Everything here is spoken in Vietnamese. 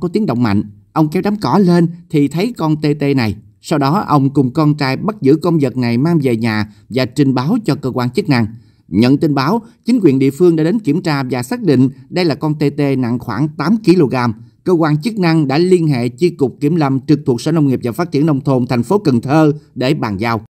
có tiếng động mạnh. Ông kéo đám cỏ lên thì thấy con tê tê này. Sau đó ông cùng con trai bắt giữ con vật này mang về nhà và trình báo cho cơ quan chức năng. Nhận tin báo, chính quyền địa phương đã đến kiểm tra và xác định đây là con tê tê nặng khoảng 8 kg. Cơ quan chức năng đã liên hệ chi cục kiểm lâm trực thuộc Sở Nông nghiệp và Phát triển Nông thôn thành phố Cần Thơ để bàn giao.